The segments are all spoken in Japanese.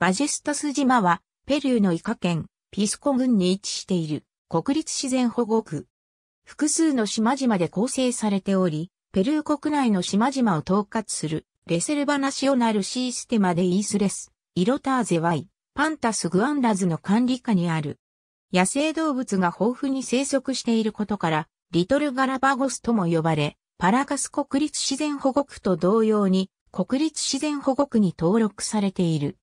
バジェスタス島は、ペルーのイカ県、ピスコ郡に位置している、国立自然保護区。複数の島々で構成されており、ペルー国内の島々を統括する、レセルバナシオナルシーステマでイースレス、イロターゼワイ、パンタスグアンラズの管理下にある。野生動物が豊富に生息していることから、リトルガラバゴスとも呼ばれ、パラカス国立自然保護区と同様に、国立自然保護区に登録されている。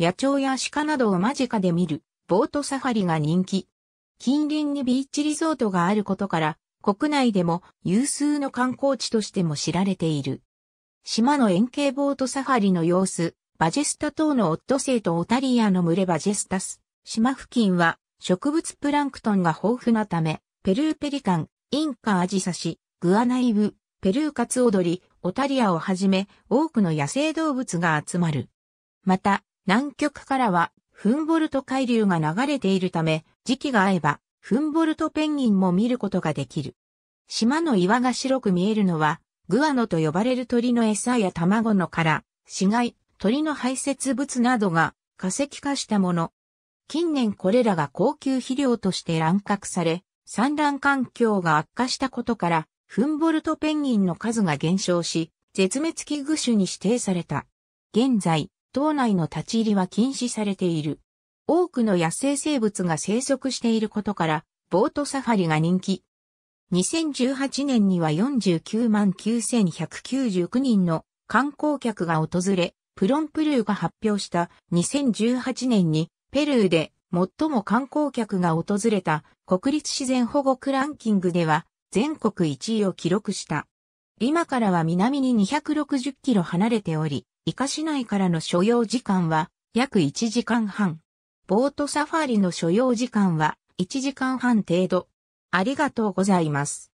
野鳥や鹿などを間近で見る、ボートサファリが人気。近隣にビーチリゾートがあることから、国内でも有数の観光地としても知られている。島の円形ボートサファリの様子、バジェスタ島のオットセイとオタリアの群れバジェスタス。島付近は植物プランクトンが豊富なため、ペルーペリカン、インカアジサシ、グアナイブ、ペルーカツオドリ、オタリアをはじめ多くの野生動物が集まる。また、南極からはフンボルト海流が流れているため、時期が合えばフンボルトペンギンも見ることができる。島の岩が白く見えるのは、グアノと呼ばれる鳥の餌や卵の殻、死骸、鳥の排泄物などが化石化したもの。近年これらが高級肥料として乱獲され、産卵環境が悪化したことから、フンボルトペンギンの数が減少し、絶滅危惧種に指定された。現在、島内の立ち入りは禁止されている。多くの野生生物が生息していることから、ボートサファリが人気。2018年には49万9199人の観光客が訪れ、プロンプルーが発表した2018年にペルーで最も観光客が訪れた国立自然保護区ランキングでは全国1位を記録した。今からは南に260キロ離れており、イカ市内からの所要時間は約1時間半。ボートサファリの所要時間は1時間半程度。ありがとうございます。